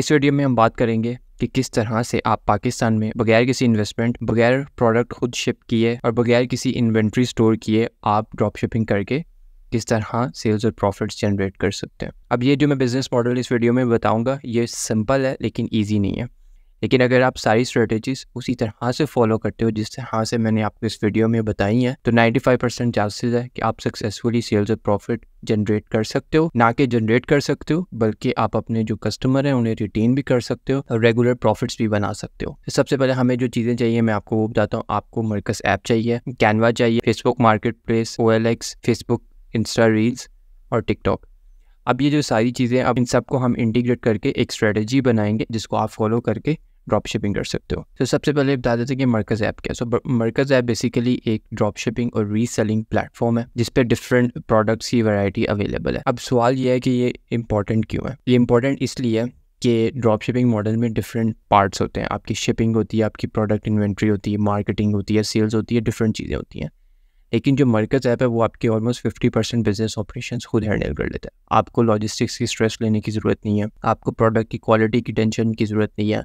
इस वीडियो में हम बात करेंगे कि किस तरह से आप पाकिस्तान में बगैर किसी इन्वेस्टमेंट बगैर प्रोडक्ट खुद शिप किए और बगैर किसी इन्वेंट्री स्टोर किए आप ड्रॉप शिपिंग करके किस तरह सेल्स और प्रॉफिट्स जनरेट कर सकते हैं अब ये जो मैं बिज़नेस मॉडल इस वीडियो में बताऊंगा ये सिंपल है लेकिन ईजी नहीं है लेकिन अगर आप सारी स्ट्रेटेजीज उसी तरह से फॉलो करते हो जिस तरह हाँ से मैंने आपको इस वीडियो में बताई हैं तो 95 परसेंट चांसेज है कि आप सक्सेसफुली सेल्स और प्रॉफिट जनरेट कर सकते हो ना कि जनरेट कर सकते हो बल्कि आप अपने जो कस्टमर हैं उन्हें रिटेन भी कर सकते हो और रेगुलर प्रॉफिट्स भी बना सकते हो तो सबसे पहले हमें जो चीज़ें चाहिए मैं आपको वो बताता हूँ आपको मर्कस ऐप चाहिए कैनवा चाहिए फेसबुक मार्केट प्लेस ओ फेसबुक इंस्टा रील्स और टिकटॉक अब ये जो सारी चीज़ें अब इन सबको हम इंटीग्रेट करके एक स्ट्रेटजी बनाएंगे जिसको आप फॉलो करके ड्रॉप शिपिंग कर सकते हो तो सबसे पहले बता देते हैं कि मरकज़ ऐप क्या सो मरकज़ ऐप बेसिकली एक ड्रॉप शिपिंग और रीसेलिंग प्लेटफॉर्म है जिसपे डिफरेंट प्रोडक्ट्स की वैरायटी अवेलेबल है अब सवाल यह है कि ये इंपॉर्टेंट क्यों है ये इंपॉर्टेंट इसलिए है कि ड्रॉप शिपिंग मॉडल में डिफरेंट पार्ट्स होते हैं आपकी शिपिंग होती है आपकी प्रोडक्ट इन्वेंट्री होती है मार्केटिंग होती है सेल्स होती है डिफरेंट चीज़ें होती हैं लेकिन जो मरकज़ ऐप है वो आपके almost fifty percent business operation खुद हैंडल कर लेता है आपको लॉजिस्टिक्स की स्ट्रेस लेने की ज़रूरत नहीं है आपको प्रोडक्ट की क्वालिटी की टेंशन की ज़रूरत नहीं है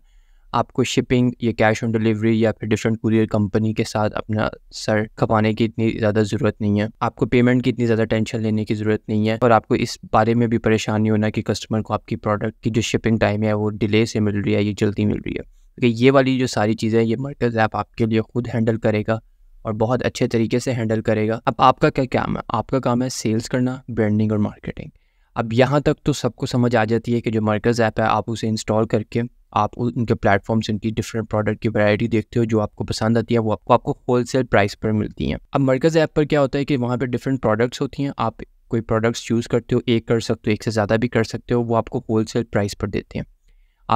आपको शिपिंग या कैश ऑन डिलीवरी या फिर डिफरेंट कुरियर कंपनी के साथ अपना सर खपाने की इतनी ज़्यादा ज़रूरत नहीं है आपको पेमेंट की इतनी ज़्यादा टेंशन लेने की ज़रूरत नहीं है और आपको इस बारे में भी परेशान नहीं होना कि कस्टमर को आपकी प्रोडक्ट की जो शिपिंग टाइम है वो डिले से मिल रही है या जल्दी मिल रही है क्योंकि तो ये वाली जो सारी चीज़ें ये मर्कज ऐप आपके लिए खुद हैंडल करेगा और बहुत अच्छे तरीके से हैंडल करेगा अब आपका क्या काम है आपका काम है सेल्स करना ब्रांडिंग और मार्केटिंग अब यहाँ तक तो सबको समझ आ जाती है कि जो मरकज़ ऐप है आप उसे इंस्टॉल करके आप उनके प्लेटफॉर्म्स उनकी डिफरेंट प्रोडक्ट की वैरायटी देखते हो जो आपको पसंद आती है वो आपको आपको होल सेल प्राइस पर मिलती हैं अब मरकज़ ऐप पर क्या होता है कि वहाँ पर डिफरेंट प्रोडक्ट्स होती हैं आप कोई प्रोडक्ट्स चूज़ करते हो एक कर सकते हो एक से ज़्यादा भी कर सकते हो वो आपको होल सेल प्राइस पर देते हैं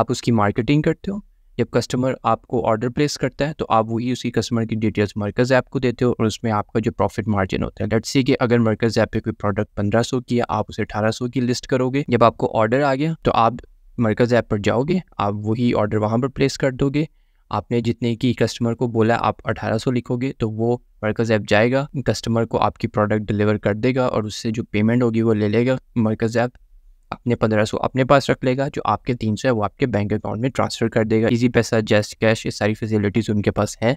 आप उसकी मार्केटिंग करते हो जब कस्टमर आपको ऑर्डर प्लेस करता है तो आप वही उसी कस्टमर की डिटेल्स मर्कज ऐप को देते हो और उसमें आपका जो प्रॉफिट मार्जिन होता है लेट सी कि अगर मर्कज ऐप पे कोई प्रोडक्ट पंद्रह सौ की है आप उसे अठारह सौ की लिस्ट करोगे जब आपको ऑर्डर आ गया तो आप मर्कज़ ऐप पर जाओगे आप वही ऑर्डर वहाँ पर प्लेस कर दोगे आपने जितने की कस्टमर को बोला आप 1800 लिखोगे तो वो मर्कज ऐप जाएगा कस्टमर को आपकी प्रोडक्ट डिलीवर कर देगा और उससे जो पेमेंट होगी वो ले लेगा मर्कज़ ऐप अपने पंद्रह सौ अपने पास रख लेगा जो आपके तीन सौ है वो आपके बैंक अकाउंट में ट्रांसफ़र कर देगा इजी पैसा जस्ट कैश ये सारी फैसिलिटीज़ उनके पास हैं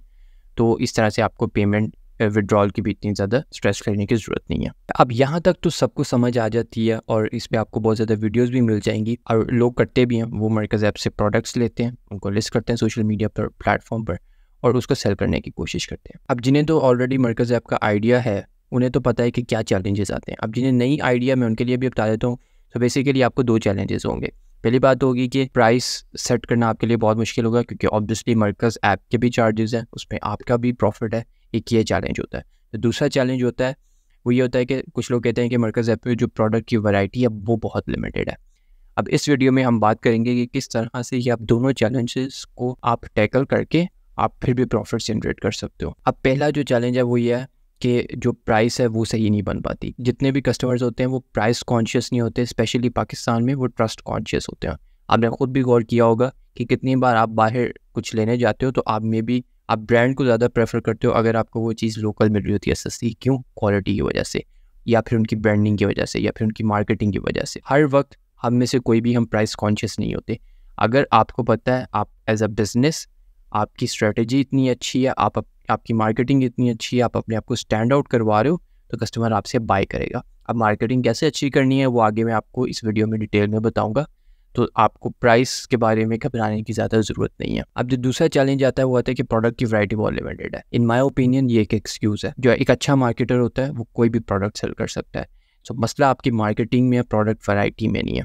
तो इस तरह से आपको पेमेंट विड्रॉल की भी इतनी ज़्यादा स्ट्रेस लेने की ज़रूरत नहीं है अब यहाँ तक तो सबको समझ आ जाती है और इस पर आपको बहुत ज़्यादा वीडियोस भी मिल जाएंगी और लोग करते भी हैं वो मरकज़ ऐप से प्रोडक्ट्स लेते हैं उनको लिस्ट करते हैं सोशल मीडिया पर प्लेटफॉर्म पर और उसको सेल करने की कोशिश करते हैं अब जिन्हें तो ऑलरेडी मरकज़ ऐप का आइडिया है उन्हें तो पता है कि क्या चैलेंजेस आते हैं अब जिन्हें नई आइडिया मैं उनके लिए भी बता देता हूँ तो बेसिकली आपको दो चैलेंजेस होंगे पहली बात होगी कि प्राइस सेट करना आपके लिए बहुत मुश्किल होगा क्योंकि ऑब्वियसली मर्कज़ ऐप के भी चार्जेस हैं उसमें आपका भी प्रॉफिट है एक ये चैलेंज होता है तो दूसरा चैलेंज होता है वो ये होता है कि कुछ लोग कहते हैं कि मर्कज़ ऐप में जो प्रोडक्ट की वैरायटी है वो बहुत लिमिटेड है अब इस वीडियो में हम बात करेंगे कि किस तरह से ये आप दोनों चैलेंजेस को आप टैकल करके आप फिर भी प्रॉफिट जनरेट कर सकते हो अब पहला जो चैलेंज है वो ये है के जो प्राइस है वो सही नहीं बन पाती जितने भी कस्टमर्स होते हैं वो प्राइस कॉन्शियस नहीं होते स्पेशली पाकिस्तान में वो ट्रस्ट कॉन्शियस होते हैं आपने खुद भी गौर किया होगा कि कितनी बार आप बाहर कुछ लेने जाते हो तो आप मे भी आप ब्रांड को ज़्यादा प्रेफर करते हो अगर आपको वो चीज़ लोकल मिल रही होती है सस्ती क्यों क्वालिटी की वजह से या फिर उनकी ब्रांडिंग की वजह से या फिर उनकी मार्केटिंग की वजह से हर वक्त हम में से कोई भी हम प्राइस कॉन्शियस नहीं होते अगर आपको पता है आप एज अ बिज़नेस आपकी स्ट्रेटजी इतनी अच्छी है आप आपकी मार्केटिंग इतनी अच्छी है आप अपने आप को स्टैंड आउट करवा रहे हो तो कस्टमर आपसे बाय करेगा अब मार्केटिंग कैसे अच्छी करनी है वो आगे मैं आपको इस वीडियो में डिटेल में बताऊँगा तो आपको प्राइस के बारे में घबराने की ज़्यादा ज़रूरत नहीं है अब जो दूसरा चैलेंज आता है वो आता है कि प्रोडक्ट की वरायटी बहुत लिमिटेड है इन माई ओपिनियन ये एक एक्सक्यूज़ है जो एक अच्छा मार्केटर होता है वो कोई भी प्रोडक्ट सेल कर सकता है सो मसला आपकी मार्केटिंग में प्रोडक्ट वरायटी में नहीं है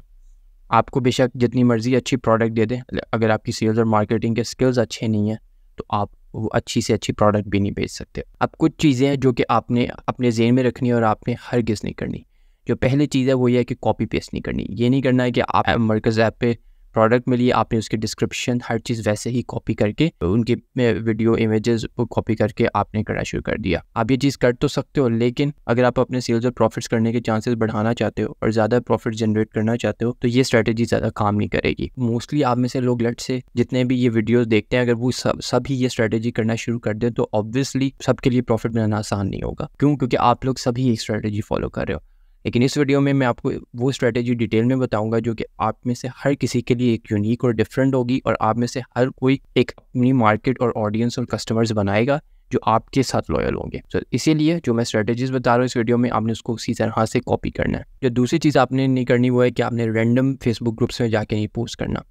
आपको बेशक जितनी मर्ज़ी अच्छी प्रोडक्ट दे दें अगर आपकी सेल्स और मार्केटिंग के स्किल्स अच्छे नहीं हैं तो आप वो अच्छी से अच्छी प्रोडक्ट भी नहीं बेच सकते अब कुछ चीज़ें हैं जो कि आपने अपने जेन में रखनी है और आपने हर किस नहीं करनी जो पहली चीज़ है वो ये है कि कॉपी पेस्ट नहीं करनी ये नहीं करना है कि आप मरकज़ ऐप पर प्रोडक्ट मिली आपने उसके डिस्क्रिप्शन हर चीज़ वैसे ही कॉपी करके उनके वीडियो इमेजेस को कॉपी करके आपने करना शुरू कर दिया आप ये चीज़ कर तो सकते हो लेकिन अगर आप अपने सेल्स और प्रॉफिट्स करने के चांसेस बढ़ाना चाहते हो और ज़्यादा प्रॉफिट जनरेट करना चाहते हो तो ये स्ट्रैटेजी ज़्यादा काम नहीं करेगी मोस्टली आप में से लोग लट से जितने भी ये वीडियोज़ देखते हैं अगर वो सब सभी ये स्ट्रैटेजी करना शुरू कर दें तो ऑब्वियसली सबके लिए प्रॉफिट बनाना आसान नहीं होगा क्यों क्योंकि आप लोग सभी एक स्ट्रैटेजी फॉलो कर रहे हो लेकिन इस वीडियो में मैं आपको वो स्ट्रेटेजी डिटेल में बताऊंगा जो कि आप में से हर किसी के लिए एक यूनिक और डिफरेंट होगी और आप में से हर कोई एक अपनी मार्केट और ऑडियंस और कस्टमर्स बनाएगा जो आपके साथ लॉयल होंगे सो so, इसीलिए जो मैं स्ट्रेटेजीज बता रहा हूँ इस वीडियो में आपने उसको उसी तरह से कॉपी करना है जो दूसरी चीज़ आपने नहीं करनी वो है कि आपने रैंडम फेसबुक ग्रुप्स में जाके नहीं पोस्ट करना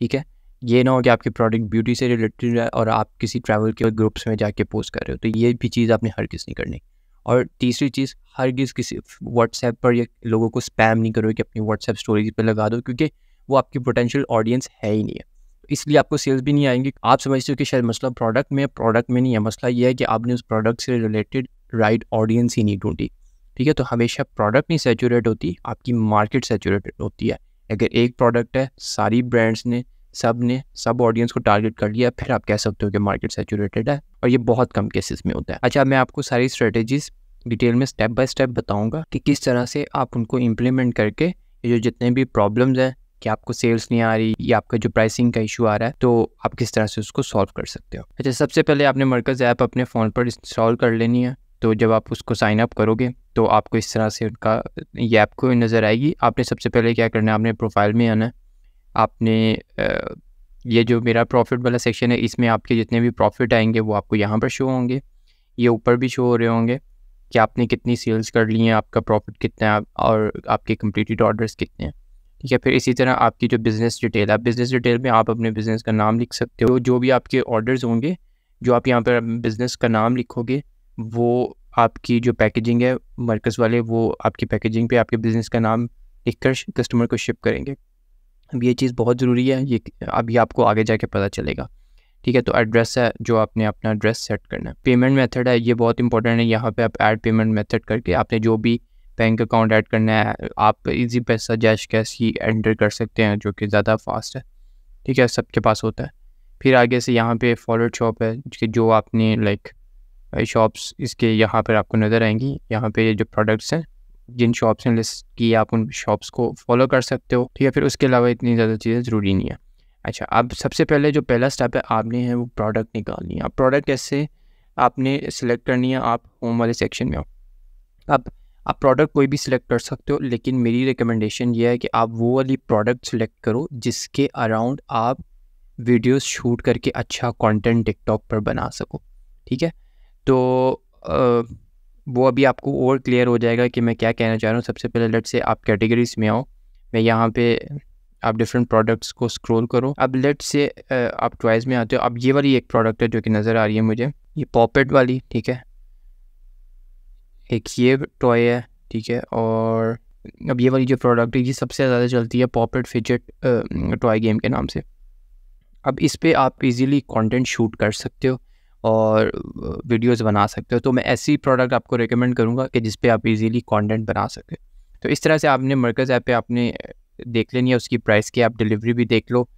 ठीक है ये ना हो कि आपके प्रोडक्ट ब्यूटी से रिलेटेड है और आप किसी ट्रैवल के ग्रुप्स में जाके पोस्ट कर रहे हो तो ये भी चीज़ आपने हर किस नहीं करनी और तीसरी चीज़ हर हरगिज़ किसी व्हाट्सएप पर या लोगों को स्पैम नहीं करो कि अपनी व्हाट्सएप स्टोरीज पर लगा दो क्योंकि वो आपकी पोटेंशियल ऑडियंस है ही नहीं है तो इसलिए आपको सेल्स भी नहीं आएंगी आप समझते हो कि शायद मसला प्रोडक्ट में प्रोडक्ट में नहीं है मसला ये है कि आपने उस प्रोडक्ट से रिलेटेड राइट ऑडियंस ही नहीं ढूंढी ठीक है तो हमेशा प्रोडक्ट नहीं सेचूरेट होती आपकी मार्केट सेचूरेटेड होती है अगर एक प्रोडक्ट है सारी ब्रांड्स ने सब ने सब ऑडियंस को टारगेट कर लिया फिर आप कह सकते हो कि मार्केट सेचूरेटेड है और ये बहुत कम केसेस में होता है अच्छा मैं आपको सारी स्ट्रेटेजीज डिटेल में स्टेप बाय स्टेप बताऊंगा कि किस तरह से आप उनको इम्प्लीमेंट करके जो जितने भी प्रॉब्लम्स हैं कि आपको सेल्स नहीं आ रही या आपका जो प्राइसिंग का इशू आ रहा है तो आप किस तरह से उसको सॉल्व कर सकते हो अच्छा सबसे पहले आपने मरकज़ ऐप अपने फ़ोन पर इंस्टॉल कर लेनी है तो जब आप उसको साइन अप करोगे तो आपको इस तरह से उनका ये ऐप को नज़र आएगी आपने सबसे पहले क्या करना है आपने प्रोफाइल में आना है आपने ये जो मेरा प्रॉफिट वाला सेक्शन है इसमें आपके जितने भी प्रॉफिट आएंगे वो आपको यहाँ पर शो होंगे ये ऊपर भी शो हो रहे होंगे कि आपने कितनी सेल्स कर ली हैं आपका प्रॉफिट कितना है और आपके कम्प्लीटेड ऑर्डर्स कितने हैं ठीक है फिर इसी तरह आपकी जो बिज़नेस डिटेल है बिज़नेस डिटेल में आप अपने बिज़नेस का नाम लिख सकते हो जो भी आपके ऑर्डर्स होंगे जो आप यहाँ पर बिज़नेस का नाम लिखोगे वो आपकी जो पैकेजिंग है मरकज़ वाले वो आपकी पैकेजिंग पे आपके बिज़नेस का नाम लिख कर कस्टमर को शिप करेंगे अब ये चीज़ बहुत ज़रूरी है ये अभी आपको आगे जाके पता चलेगा ठीक है तो एड्रेस है जो आपने अपना एड्रेस सेट करना है पेमेंट मेथड है ये बहुत इंपॉर्टेंट है यहाँ पे आप ऐड पेमेंट मेथड करके आपने जो भी बैंक अकाउंट ऐड करना है आप इजी पैसा जैश कैश ही एंटर कर सकते हैं जो कि ज़्यादा फास्ट है ठीक है सबके पास होता है फिर आगे से यहाँ पे फॉरवर्ड शॉप है कि जो आपने लाइक शॉप्स इसके यहाँ पर आपको नज़र आएंगी यहाँ पे जो प्रोडक्ट्स हैं जिन शॉप्स ने लिस्ट की आप उन शॉप्स को फॉलो कर सकते हो ठीक है फिर उसके अलावा इतनी ज़्यादा चीज़ें ज़रूरी नहीं है अच्छा अब सबसे पहले जो पहला स्टेप है आपने है वो प्रोडक्ट निकालनी है अब प्रोडक्ट कैसे आपने सेलेक्ट करनी है आप होम वाले सेक्शन में हो अब आप प्रोडक्ट कोई भी सिलेक्ट कर सकते हो लेकिन मेरी रिकमेंडेशन ये है कि आप वो वाली प्रोडक्ट सिलेक्ट करो जिसके अराउंड आप वीडियोस शूट करके अच्छा कंटेंट टिकटॉक पर बना सको ठीक है तो आ, वो अभी आपको और क्लियर हो जाएगा कि मैं क्या कहना चाह रहा हूँ सबसे पहले लेट से आप कैटेगरीज में आओ मैं यहाँ पे आप डिफरेंट प्रोडक्ट्स को स्क्रॉल करो अब लेट से आप ट्वाइस में आते हो अब ये वाली एक प्रोडक्ट है जो कि नज़र आ रही है मुझे ये पॉपेट वाली ठीक है एक ये टॉय है ठीक है और अब ये वाली जो प्रोडक्ट है ये सबसे ज़्यादा चलती है पॉपेट फिजट टॉय गेम के नाम से अब इस पर आप इजीली कंटेंट शूट कर सकते हो और वीडियोस बना सकते हो तो मैं ऐसी प्रोडक्ट आपको रिकमेंड करूँगा कि जिस आप इजीली कंटेंट बना सकें तो इस तरह से आपने मरकज़ ऐप पे आपने देख लेनी है उसकी प्राइस की आप डिलीवरी भी देख लो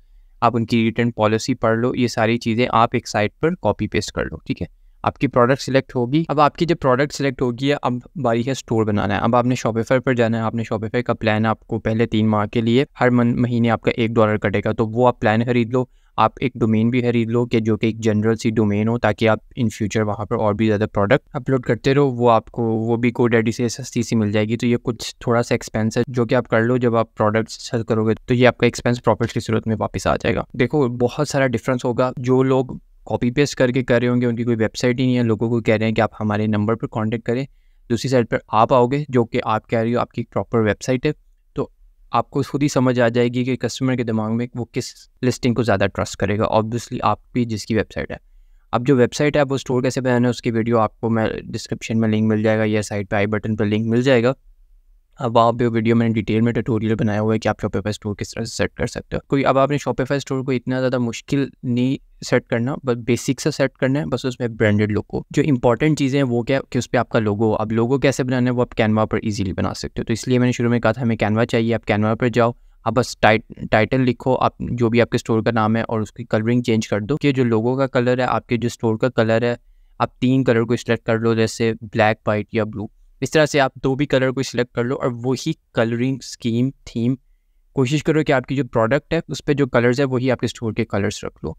आप उनकी रिटर्न पॉलिसी पढ़ लो ये सारी चीज़ें आप एक साइट पर कॉपी पेस्ट कर लो ठीक है आपकी प्रोडक्ट सिलेक्ट होगी अब आपकी जब प्रोडक्ट सिलेक्ट होगी अब बारी है स्टोर बनाना है अब आपने शॉपिफाई पर जाना है आपने शॉपिफाई का प्लान आपको पहले तीन माह के लिए हर मन महीने आपका एक डॉलर कटेगा तो वो आप प्लान खरीद लो आप एक डोमेन भी खरीद लो कि जो कि एक जनरल सी डोमेन हो ताकि आप इन फ्यूचर वहाँ पर और भी ज़्यादा प्रोडक्ट अपलोड करते रहो वो आपको वो भी को एडी से सस्ती सी मिल जाएगी तो ये कुछ थोड़ा सा एक्सपेंस है जो कि आप कर लो जब आप प्रोडक्ट सेल करोगे तो ये आपका एक्सपेंस प्रॉफिट की सूरत में वापस आ जाएगा देखो बहुत सारा डिफरेंस होगा जो लोग कॉपी पेस्ट करके कर रहे होंगे उनकी कोई वेबसाइट ही नहीं है लोगों को कह रहे हैं कि आप हमारे नंबर पर कॉन्टेक्ट करें दूसरी साइड पर आप आओगे जो कि आप कह रही हो आपकी प्रॉपर वेबसाइट है आपको खुद ही समझ आ जाएगी कि कस्टमर के दिमाग में वो किस लिस्टिंग को ज़्यादा ट्रस्ट करेगा ऑब्वियसली आप भी जिसकी वेबसाइट है अब जो वेबसाइट है वो स्टोर कैसे बनाना है उसकी वीडियो आपको मैं डिस्क्रिप्शन में लिंक मिल जाएगा या साइट पे आई बटन पर लिंक मिल जाएगा अब आप पे वीडियो मैंने डिटेल में ट्यूटोरियल बनाया हुआ है कि आप शॉपिफाई स्टोर किस तरह से सेट कर सकते हो कोई अब आपने शॉपिफाई स्टोर को इतना ज़्यादा मुश्किल नहीं सेट करना बस बेसिक से सेट करना है बस उसमें ब्रांडेड लोगो जो इंपॉर्टेंट चीज़ें हैं वो क्या कि उस पर आपका लोगो अब लोगो कैसे बनाना है वो आप कैनवा पर ईजिली बना सकते हो तो इसलिए मैंने शुरू में कहा था हमें कैनवा चाहिए आप कैनवा पर जाओ आप बस टाइट टाइटल लिखो आप जो भी आपके स्टोर का नाम है और उसकी कलरिंग चेंज कर दो कि जो लोगों का कलर है आपके जो स्टोर का कलर है आप तीन कलर को सिलेक्ट कर लो जैसे ब्लैक वाइट या ब्लू इस तरह से आप दो भी कलर को सिलेक्ट कर लो और वही कलरिंग स्कीम थीम कोशिश करो कि आपकी जो प्रोडक्ट है उस पर जो कलर्स है वही आपके स्टोर के कलर्स रख लो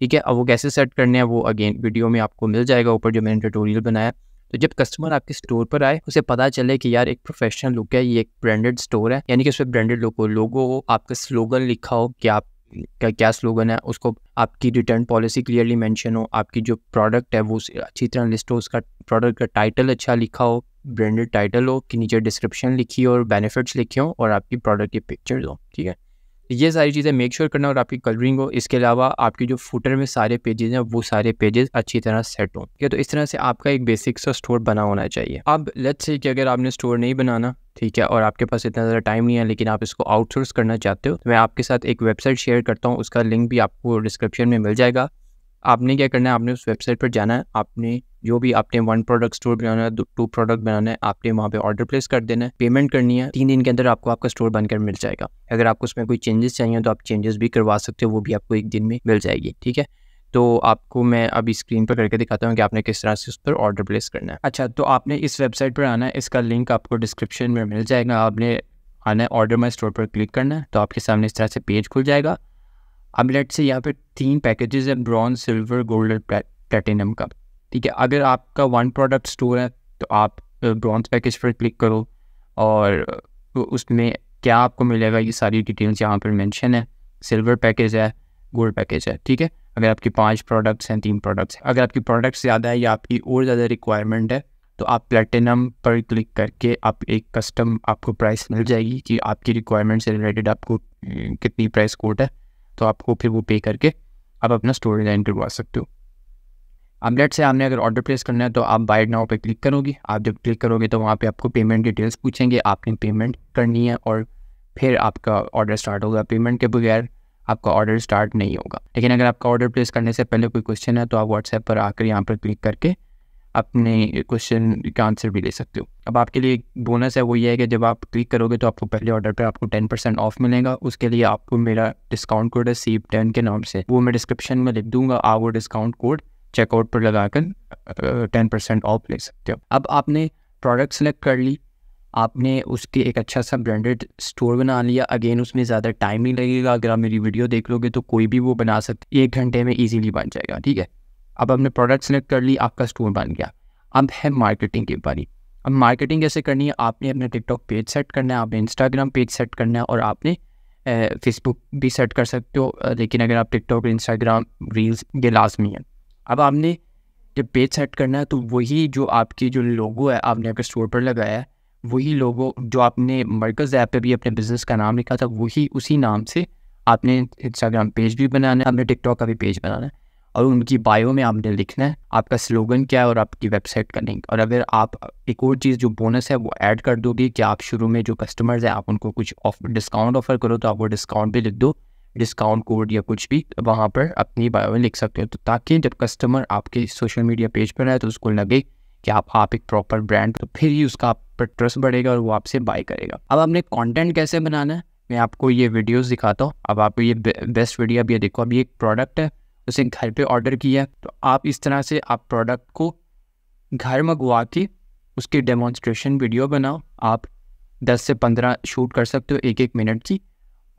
ठीक है अब वो कैसे सेट करने हैं वो अगेन वीडियो में आपको मिल जाएगा ऊपर जो मैंने ट्यूटोरियल बनाया तो जब कस्टमर आपके स्टोर पर आए उसे पता चले कि यार एक प्रोफेशनल लुक है ये एक ब्रांडेड स्टोर है यानी कि उस पर ब्रांडेड लोगो लोगो हो आपका स्लोगन लिखा हो कि आप क्या क्या स्लोगन है उसको आपकी रिटर्न पॉलिसी क्लियरली मेंशन हो आपकी जो प्रोडक्ट है वो अच्छी तरह लिस्ट हो उसका प्रोडक्ट का टाइटल अच्छा लिखा हो ब्रांडेड टाइटल हो कि नीचे डिस्क्रिप्शन लिखी हो और बेनिफिट्स लिखे हो और आपकी प्रोडक्ट की पिक्चर्स हो ठीक है तो ये सारी चीज़ें मेक श्योर करना और आपकी कलरिंग हो इसके अलावा आपके जो फुटर में सारे पेजेस हैं वो सारे पेजेस अच्छी तरह सेट हों ठीक है तो इस तरह से आपका एक बेसिक सा स्टोर बना होना चाहिए अब लेट्स से कि अगर आपने स्टोर नहीं बनाना ठीक है और आपके पास इतना ज़्यादा टाइम नहीं है लेकिन आप इसको आउटसोर्स करना चाहते हो तो मैं आपके साथ एक वेबसाइट शेयर करता हूँ उसका लिंक भी आपको डिस्क्रिप्शन में मिल जाएगा आपने क्या करना है आपने उस वेबसाइट पर जाना है आपने जो भी आपने वन प्रोडक्ट स्टोर बनाना है टू प्रोडक्ट बनाना है आपने वहाँ पे ऑर्डर प्लेस कर देना है पेमेंट करनी है तीन दिन के अंदर आपको आपका स्टोर बनकर मिल जाएगा अगर आपको उसमें कोई चेंजेस चाहिए तो आप चेंजेस भी करवा सकते हो वो भी आपको एक दिन में मिल जाएगी ठीक है तो आपको मैं अभी स्क्रीन पर करके दिखाता हूँ कि आपने किस तरह से उस पर ऑर्डर प्लेस करना है अच्छा तो आपने इस वेबसाइट पर आना है इसका लिंक आपको डिस्क्रिप्शन में मिल जाएगा आपने आना है ऑर्डर माई स्टोर पर क्लिक करना है तो आपके सामने इस तरह से पेज खुल जाएगा अब लेट से यहाँ पर तीन पैकेजेस हैं ब्रॉन्ज सिल्वर गोल्ड और प्लेटिनम का ठीक है अगर आपका वन प्रोडक्ट स्टोर है तो आप ब्रॉन्ज पैकेज पर क्लिक करो और उसमें क्या आपको मिलेगा ये सारी डिटेल्स यहाँ पर मेंशन है सिल्वर पैकेज है गोल्ड पैकेज है ठीक है अगर आपके पांच प्रोडक्ट्स हैं तीन प्रोडक्ट्स हैं अगर आपकी प्रोडक्ट्स ज़्यादा है या आपकी और ज़्यादा रिक्वायरमेंट है तो आप प्लेटिनम पर क्लिक करके आप एक कस्टम आपको प्राइस मिल जाएगी कि आपकी रिक्वायरमेंट से रिलेटेड आपको कितनी प्राइस कोट है तो आपको फिर वो पे करके आप अपना स्टोर डिज़ाइन करवा सकते हो अब लेट से आपने अगर ऑर्डर प्लेस करना है तो आप बाइड नाउ पे क्लिक करोगे आप जब क्लिक करोगे तो वहाँ पे आपको पेमेंट डिटेल्स पूछेंगे आपने पेमेंट करनी है और फिर आपका ऑर्डर स्टार्ट होगा पेमेंट के बगैर आपका ऑर्डर स्टार्ट नहीं होगा लेकिन अगर आपका ऑर्डर प्लेस करने से पहले कोई क्वेश्चन है तो आप व्हाट्सएप पर आकर यहाँ पर क्लिक करके अपने क्वेश्चन का आंसर भी ले सकते हो अब आपके लिए बोनस है वो ये है कि जब आप क्लिक करोगे तो आपको पहले ऑर्डर पर आपको टेन परसेंट ऑफ मिलेगा उसके लिए आपको मेरा डिस्काउंट कोड है सीप टेन के नाम से वो मैं डिस्क्रिप्शन में लिख दूंगा आप वो डिस्काउंट कोड चेकआउट पर लगाकर टेन परसेंट ऑफ ले सकते हो अब आपने प्रोडक्ट सेलेक्ट कर ली आपने उसके एक अच्छा सा ब्रांडेड स्टोर बना लिया अगेन उसमें ज़्यादा टाइम नहीं लगेगा अगर आप मेरी वीडियो देख लोगे तो कोई भी वो बना सकते एक घंटे में ईजिली बन जाएगा ठीक है अब आपने प्रोडक्ट सेलेक्ट कर ली आपका स्टोर बन गया अब है मार्केटिंग की बारी अब मार्केटिंग कैसे करनी है आपने अपना टिकटॉक पेज सेट करना है आपने इंस्टाग्राम पेज सेट करना है और आपने फेसबुक भी सेट कर सकते हो लेकिन अगर आप टिकटॉक इंस्टाग्राम रील्स ये लाजमी है अब आपने जब पेज सेट करना है तो वही जो आपकी जो लोगो है आपने आपके स्टोर पर लगाया है वही लोगो जो आपने मरकज़ ऐप पे भी अपने बिज़नेस का नाम लिखा था वही उसी नाम से आपने इंस्टाग्राम पेज भी बनाना है आपने टिकटॉक का भी पेज बनाना है और उनकी बायो में आपने लिखना है आपका स्लोगन क्या है और आपकी वेबसाइट का लिंक और अगर आप एक और चीज़ जो बोनस है वो ऐड कर दोगे कि आप शुरू में जो कस्टमर्स हैं आप उनको कुछ ऑफ डिस्काउंट ऑफर करो तो आप वो डिस्काउंट भी लिख दो डिस्काउंट कोड या कुछ भी वहाँ पर अपनी बायो में लिख सकते हो तो ताकि जब कस्टमर आपके सोशल मीडिया पेज पर आए तो उसको लगे कि आप आप एक प्रॉपर ब्रांड तो फिर ही उसका आप पर ट्रस्ट बढ़ेगा और वो आपसे बाय करेगा अब आपने कंटेंट कैसे बनाना है मैं आपको ये वीडियोस दिखाता हूँ अब आपको ये बेस्ट वीडियो अब ये देखो अभी एक प्रोडक्ट है उसे घर पर ऑर्डर किया तो आप इस तरह से आप प्रोडक्ट को घर मंगवा के उसकी डेमोन्स्ट्रेशन वीडियो बनाओ आप दस से पंद्रह शूट कर सकते हो एक एक मिनट की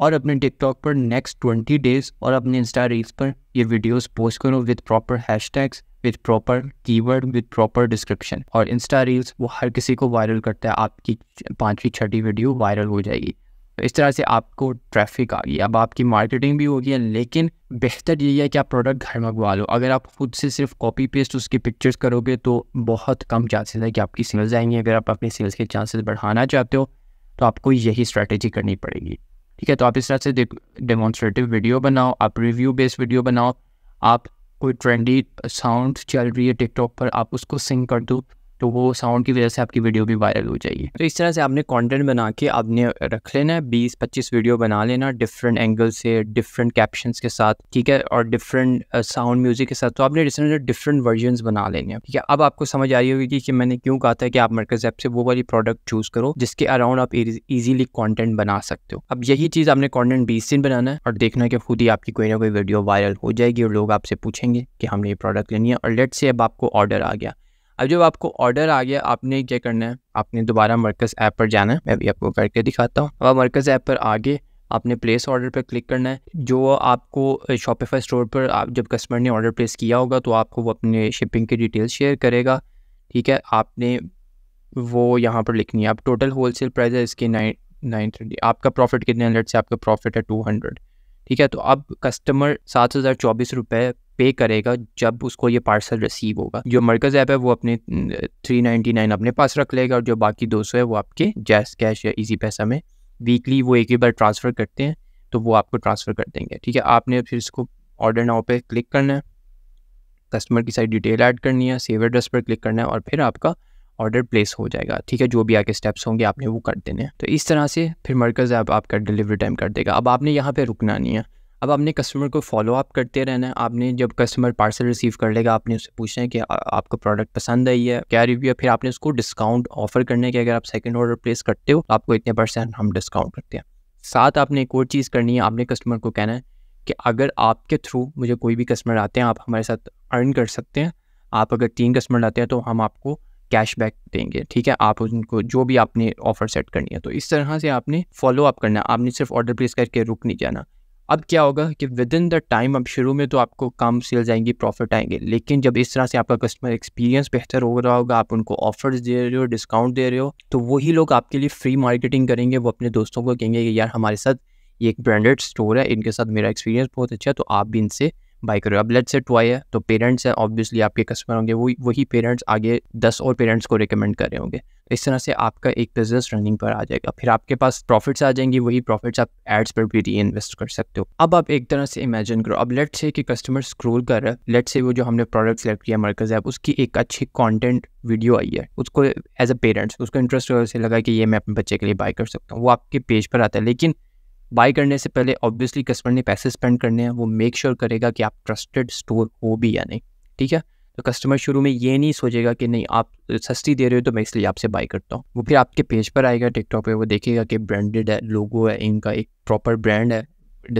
और अपने टिकटॉक पर नेक्स्ट ट्वेंटी डेज और अपने इंस्टा रील्स पर ये वीडियोस पोस्ट करो with proper hashtags with proper keyword with proper description और इंस्टा रील्स वो हर किसी को वायरल करता है आपकी पाँचवीं छठी वीडियो वायरल हो जाएगी तो इस तरह से आपको ट्रैफिक आ गई अब आपकी मार्केटिंग भी होगी लेकिन बेहतर यही है कि आप प्रोडक्ट घर मंगवा लो अगर आप खुद से सिर्फ कॉपी पेस्ट उसकी पिक्चर्स करोगे तो बहुत कम चांसेस है कि आपकी सेल्स आएंगी अगर आप अपनी सेल्स के चांसेस बढ़ाना चाहते हो तो आपको यही स्ट्रैटेजी करनी पड़ेगी ठीक है तो आप इस तरह से डेमोन्स्ट्रेटिव वीडियो बनाओ आप रिव्यू बेस्ड वीडियो बनाओ आप कोई ट्रेंडी साउंड चल रही है टिकटॉक पर आप उसको सिंग कर दो तो वो साउंड की वजह से आपकी वीडियो भी वायरल हो जाएगी तो इस तरह से आपने कंटेंट बना के आपने रख लेना है बीस पच्चीस वीडियो बना लेना डिफरेंट एंगल से डिफरेंट कैप्शंस के साथ ठीक है और डिफरेंट साउंड म्यूजिक के साथ तो आपने डिफरेंट डिफरेंट वर्जन बना लेने ठीक है अब आपको समझ आई होगी कि मैंने क्यों कहा था कि आप मरकज ऐप से वो वाली प्रोडक्ट चूज करो जिसके अराउंड आप इजिली कॉन्टेंट बना सकते हो अब यही चीज़ आपने कॉन्टेंट बीस दिन बनाना है और देखना है कि खुद ही आपकी कोई ना कोई वीडियो वायरल हो जाएगी और लोग आपसे पूछेंगे कि हमने ये प्रोडक्ट लेनी है और लेट से अब आपको ऑर्डर आ गया अब जब आपको ऑर्डर आ गया आपने क्या करना है आपने दोबारा मरकज़ ऐप पर जाना है मैं भी आपको करके दिखाता हूँ अब आप मरकज़ ऐप पर आगे आपने प्लेस ऑर्डर पर क्लिक करना है जो आपको शॉपिफाई स्टोर पर आप जब कस्टमर ने ऑर्डर प्लेस किया होगा तो आपको वो अपने शिपिंग की डिटेल शेयर करेगा ठीक है आपने वो यहाँ पर लिखनी है आप टोटल होलसेल प्राइस है इसके नाइन नाइन थर्टी आपका प्रॉफिट कितने हंड्रेड से आपका प्रॉफिट है टू हंड्रेड ठीक है तो अब कस्टमर सात हज़ार चौबीस रुपये पे करेगा जब उसको ये पार्सल रिसीव होगा जो मरकज़ ऐप है वो अपने 399 अपने पास रख लेगा और जो बाकी 200 है वो आपके जैस कैश या इजी पैसा में वीकली वो एक ही बार ट्रांसफ़र करते हैं तो वो आपको ट्रांसफ़र कर देंगे ठीक है आपने फिर इसको ऑर्डर नाउ पे क्लिक करना है कस्टमर की सारी डिटेल ऐड करनी है सेव एड्रेस पर क्लिक करना है और फिर आपका ऑर्डर प्लेस हो जाएगा ठीक है जो भी आगे स्टेप्स होंगे आपने वो कर देने हैं तो इस तरह से फिर मरकज़ ऐप आपका डिलीवरी टाइम कर देगा अब आपने यहाँ पर रुकना नहीं है अब आपने कस्टमर को फॉलो अप करते रहना है आपने जब कस्टमर पार्सल रिसीव कर लेगा आपने उससे पूछना है कि आपको प्रोडक्ट पसंद आई है क्या रिव्यू है फिर आपने उसको डिस्काउंट ऑफर करना है कि अगर आप सेकेंड ऑर्डर प्लेस करते हो तो आपको इतने परसेंट हम डिस्काउंट करते हैं साथ आपने एक और चीज़ करनी है आपने कस्टमर को कहना है कि अगर आपके थ्रू मुझे कोई भी कस्टमर आते हैं आप हमारे साथ अर्न कर सकते हैं आप अगर तीन कस्टमर आते हैं तो हम आपको कैशबैक देंगे ठीक है आप उनको जो भी आपने ऑफर सेट करनी है तो इस तरह से आपने फॉलो अप करना आपने सिर्फ ऑर्डर प्लेस करके रुक नहीं जाना अब क्या होगा कि विद इन द टाइम अब शुरू में तो आपको कम सेल्स आएंगी प्रॉफिट आएंगे लेकिन जब इस तरह से आपका कस्टमर एक्सपीरियंस बेहतर हो रहा होगा आप उनको ऑफर्स दे रहे हो डिस्काउंट दे रहे हो तो वही लोग आपके लिए फ्री मार्केटिंग करेंगे वो अपने दोस्तों को कहेंगे कि यार हमारे साथ ये एक ब्रांडेड स्टोर है इनके साथ मेरा एक्सपीरियंस बहुत अच्छा है तो आप भी इनसे बाय करो अब लेट्स से टॉय है तो पेरेंट्स हैं ऑब्वियसली आपके कस्टमर होंगे वही वही पेरेंट्स आगे दस और पेरेंट्स को रिकमेंड कर रहे होंगे तो इस तरह से आपका एक बिजनेस रनिंग पर आ जाएगा फिर आपके पास प्रॉफिट्स आ जाएंगे वही प्रॉफिट्स आप एड्स पर भी री इन्वेस्ट कर सकते हो अब आप एक तरह से इमेजिन करो अब लेट से कि कस्टमर स्क्रोल कर रहा है लेट से वो जो हमने प्रोडक्ट सेलेक्ट किया मरकज ऐप उसकी एक अच्छी कॉन्टेंट वीडियो आई है उसको एज अ पेरेंट्स उसको इंटरेस्ट से लगा कि ये मैं अपने बच्चे के लिए बाय कर सकता हूँ वो आपके पेज पर आता है लेकिन बाई करने से पहले ऑब्वियसली कस्टमर ने पैसे स्पेंड करने हैं वो मेक श्योर sure करेगा कि आप ट्रस्टेड स्टोर हो भी या नहीं ठीक है तो कस्टमर शुरू में ये नहीं सोचेगा कि नहीं आप सस्ती दे रहे हो तो मैं इसलिए आपसे बाई करता हूँ वो फिर आपके पेज पर आएगा टिकटॉक पे वो देखेगा कि ब्रांडेड है लोगो है इनका एक प्रॉपर ब्रांड है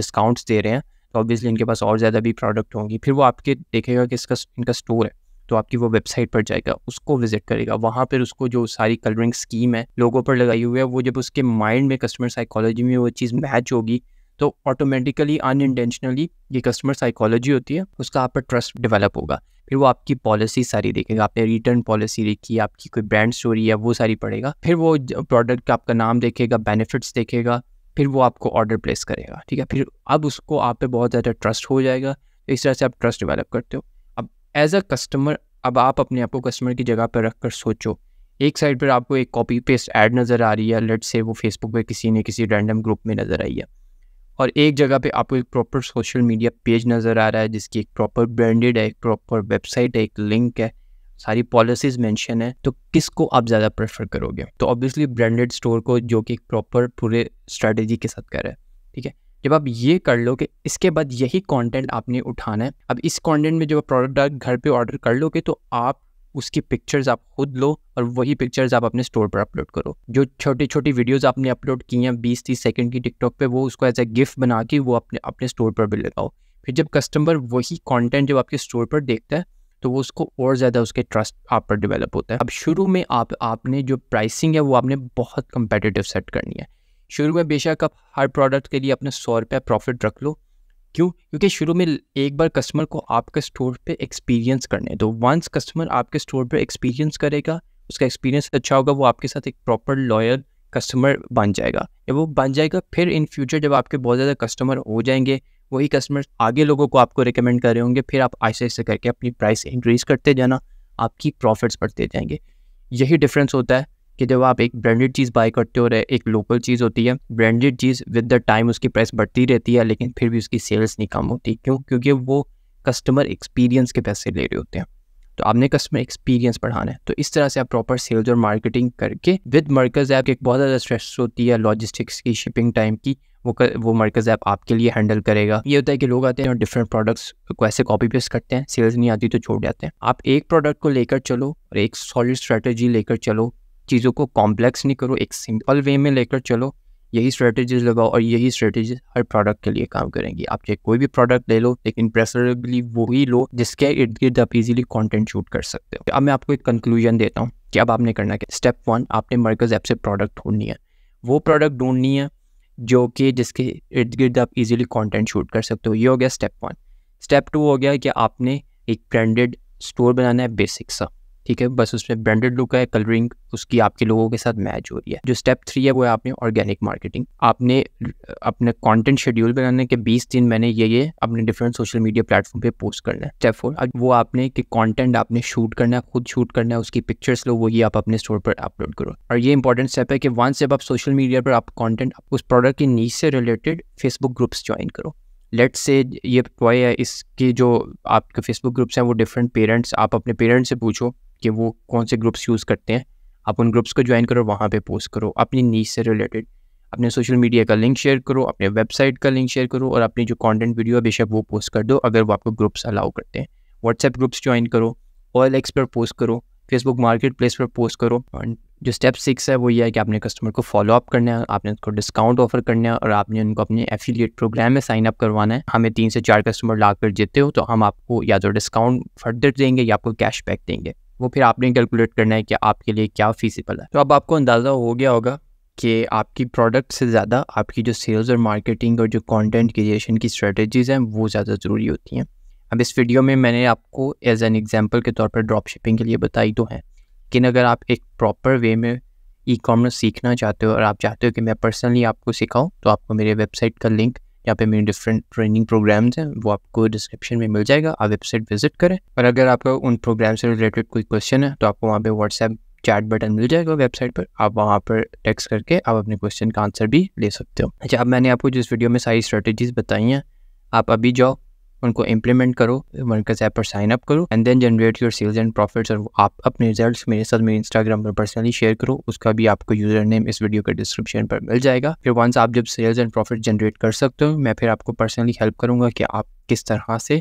डिस्काउंट्स दे रहे हैं तो ऑब्वियसली इनके पास और ज़्यादा भी प्रोडक्ट होंगी फिर वो आपके देखेगा कि इसका इनका स्टोर है तो आपकी वो वेबसाइट पर जाएगा उसको विजिट करेगा वहाँ पर उसको जो सारी कलरिंग स्कीम है लोगों पर लगाई हुई है वो जब उसके माइंड में कस्टमर साइकोलॉजी में वो चीज़ मैच होगी तो ऑटोमेटिकली अनइंटेंशनली ये कस्टमर साइकोलॉजी होती है उसका आप पर ट्रस्ट डेवलप होगा फिर वो आपकी पॉलिसी सारी देखेगा आपने रिटर्न पॉलिसी देखी आपकी कोई ब्रांड स्टोरी है वो सारी पड़ेगा फिर वो प्रोडक्ट का आपका नाम देखेगा बेनिफिट्स देखेगा फिर वो आपको ऑर्डर प्लेस करेगा ठीक है फिर अब उसको आप पे बहुत ज़्यादा ट्रस्ट हो जाएगा इस तरह से आप ट्रस्ट डेवलप करते हो एज अ कस्टमर अब आप अपने आप को कस्टमर की जगह पर रख कर सोचो एक साइड पर आपको एक कॉपी पेस्ट ऐड नज़र आ रही है लेट से वो फेसबुक पर किसी ने किसी रैंडम ग्रुप में नज़र आई है और एक जगह पे आपको एक प्रॉपर सोशल मीडिया पेज नज़र आ रहा है जिसकी एक प्रॉपर ब्रांडेड है एक प्रॉपर वेबसाइट है एक लिंक है सारी पॉलिसीज मेंशन है तो किसको आप ज़्यादा प्रेफर करोगे तो ऑब्वियसली ब्रांडेड स्टोर को जो कि एक प्रॉपर पूरे स्ट्रेटेजी के साथ कर रहा है ठीक है जब आप ये कर लोगे इसके बाद यही कंटेंट आपने उठाना है अब इस कंटेंट में जब आप प्रोडक्ट घर पे ऑर्डर कर लोगे तो आप उसकी पिक्चर्स आप खुद लो और वही पिक्चर्स आप अपने स्टोर पर अपलोड करो जो छोटी छोटी वीडियोस आपने अपलोड की हैं बीस तीस सेकंड की टिकटॉक पे वो उसको एज ए गिफ्ट बना के वो अपने अपने स्टोर पर भी लगाओ फिर जब कस्टमर वही कॉन्टेंट जब आपके स्टोर पर देखता है तो वो उसको और ज़्यादा उसके ट्रस्ट आप पर डेवलप होता है अब शुरू में आप आपने जो प्राइसिंग है वो आपने बहुत कंपेटिटिव सेट करनी है शुरू में बेशक आप हर प्रोडक्ट के लिए अपने सौ रुपया प्रॉफिट रख लो क्यों क्योंकि शुरू में एक बार कस्टमर को आपके स्टोर पे एक्सपीरियंस करने दो वंस कस्टमर आपके स्टोर पे एक्सपीरियंस करेगा उसका एक्सपीरियंस अच्छा होगा वो आपके साथ एक प्रॉपर लॉयल कस्टमर बन जाएगा जब वो बन जाएगा फिर इन फ्यूचर जब आपके बहुत ज़्यादा कस्टमर हो जाएंगे वही कस्टमर आगे लोगों को आपको रिकमेंड कर रहे होंगे फिर आप ऐसे ऐसे करके अपनी प्राइस इंक्रीज़ करते जाना आपकी प्रॉफिट्स बढ़ते जाएंगे यही डिफरेंस होता है कि जब आप एक ब्रांडेड चीज़ बाई करते हो एक लोकल चीज़ होती है ब्रांडेड चीज़ विद द टाइम उसकी प्राइस बढ़ती रहती है लेकिन फिर भी उसकी सेल्स नहीं कम होती क्यों क्योंकि वो कस्टमर एक्सपीरियंस के पैसे ले रहे होते हैं तो आपने कस्टमर एक्सपीरियंस बढ़ाना है तो इस तरह से आप प्रॉपर सेल्स और मार्केटिंग करके विद मर्कज़ ऐप एक बहुत ज़्यादा स्ट्रेस होती है लॉजिस्टिक्स की शिपिंग टाइम की वो कर, वो मर्कज़ ऐप आपके लिए हैंडल करेगा ये होता है कि लोग आते हैं और डिफरेंट प्रोडक्ट्स को ऐसे कॉपी पेस्ट करते हैं सेल्स नहीं आती तो छोड़ जाते हैं आप एक प्रोडक्ट को लेकर चलो और एक सॉलिड स्ट्रेटजी लेकर चलो चीज़ों को कॉम्प्लेक्स नहीं करो एक सिंपल वे में लेकर चलो यही स्ट्रेटजीज लगाओ और यही स्ट्रेटजीज हर प्रोडक्ट के लिए काम करेंगी आप चाहे कोई भी प्रोडक्ट ले लो लेकिन प्रेफरेबली वही लो जिसके इर्द गिर्द आप इजीली कंटेंट शूट कर सकते हो अब मैं आपको एक कंक्लूजन देता हूँ कि अब आपने करना क्या स्टेप वन आपने मरकज़ ऐप से प्रोडक्ट ढूंढनी है वो प्रोडक्ट ढूंढनी है जो कि जिसके इर्द गिर्द आप इजीली कॉन्टेंट शूट कर सकते हो ये हो गया स्टेप वन स्टेप टू हो गया कि आपने एक ब्रांडेड स्टोर बनाना है बेसिक सा ठीक है बस उसमें ब्रांडेड लुक है कलरिंग उसकी आपके लोगों के साथ मैच हो रही है जो स्टेप थ्री है वो है आपने ऑर्गेनिक मार्केटिंग आपने अपने कंटेंट शेड्यूल बनाने के 20 दिन मैंने ये ये अपने डिफरेंट सोशल मीडिया प्लेटफॉर्म पे पोस्ट करना है स्टेप फोर वो आपने कि कंटेंट आपने शूट करना है खुद शूट करना है उसकी पिक्चर्स लो वही आप अपने स्टोर पर अपलोड करो और ये इंपॉर्टेंट स्टेप है कि वन स्टेप आप सोशल मीडिया पर आप कॉन्टेंट उस प्रोडक्ट की नीच से रिलेटेड फेसबुक ग्रुप्स ज्वाइन करो लेट से ये टॉय है इसके जो आपके फेसबुक ग्रुप्स हैं वो डिफरेंट पेरेंट्स आप अपने पेरेंट्स से पूछो कि वो कौन से ग्रुप्स यूज़ करते हैं आप उन ग्रुप्स को ज्वाइन करो वहाँ पे पोस्ट करो अपनी नीच से रिलेटेड अपने सोशल मीडिया का लिंक शेयर करो अपने वेबसाइट का लिंक शेयर करो और अपनी जो कंटेंट वीडियो है बेशक वो पोस्ट कर दो अगर वो आपको ग्रुप्स अलाउ करते हैं व्हाट्सएप ग्रुप्स ज्वाइन करो ऑयल एक्स पर पोस्ट करो फेसबुक मार्केट प्लेस पर पोस्ट करो और जो स्टेप सिक्स है वो ये है कि आपने कस्टमर को फॉलो अप करना है आपने उनको डिस्काउंट ऑफर करना है और आपने उनको अपने एफिलिएट प्रोग्राम में साइन अप करवाना है हमें तीन से चार कस्टमर ला कर जीते हो तो हम आपको या तो डिस्काउंट फर्दर देंगे या आपको कैश बैक देंगे वो फिर आपने कैलकुलेट करना है कि आपके लिए क्या फीसिबल है तो अब आपको अंदाज़ा हो गया होगा कि आपकी प्रोडक्ट से ज़्यादा आपकी जो सेल्स और मार्केटिंग और जो कंटेंट क्रिएशन की स्ट्रेटजीज़ हैं वो ज़्यादा ज़रूरी होती हैं अब इस वीडियो में मैंने आपको एज एन एग्जांपल के तौर पर ड्रॉप शिपिंग के लिए बताई तो है लेकिन अगर आप एक प्रॉपर वे में ई कॉमर्स सीखना चाहते हो और आप चाहते हो कि मैं पर्सनली आपको सिखाऊँ तो आपको मेरे वेबसाइट का लिंक यहाँ पे मेरे डिफरेंट ट्रेनिंग प्रोग्राम्स हैं वो आपको डिस्क्रिप्शन में मिल जाएगा आप वेबसाइट विजिट करें और अगर आपका उन प्रोग्राम से रिलेटेड कोई क्वेश्चन है तो आपको वहाँ पे व्हाट्सएप चैट बटन मिल जाएगा वेबसाइट पर आप वहाँ पर टेक्स्ट करके आप अपने क्वेश्चन का आंसर भी ले सकते हो अच्छा अब मैंने आपको जिस वीडियो में सारी स्ट्रेटजीज बताई हैं आप अभी जाओ उनको इम्प्लीमेंट करो मरकज ऐप पर साइन अप करो and then generate your sales and profits और आप अपने रिजल्ट्स मेरे साथ मेरे इंस्टाग्राम पर पर्सनली शेयर करो उसका भी आपको यूजर नेम इस वीडियो के डिस्क्रिप्शन पर मिल जाएगा फिर वंस आप जब सेल्स एंड प्रॉफिट जनरेट कर सकते हो मैं फिर आपको पर्सनली हेल्प करूंगा कि आप किस तरह से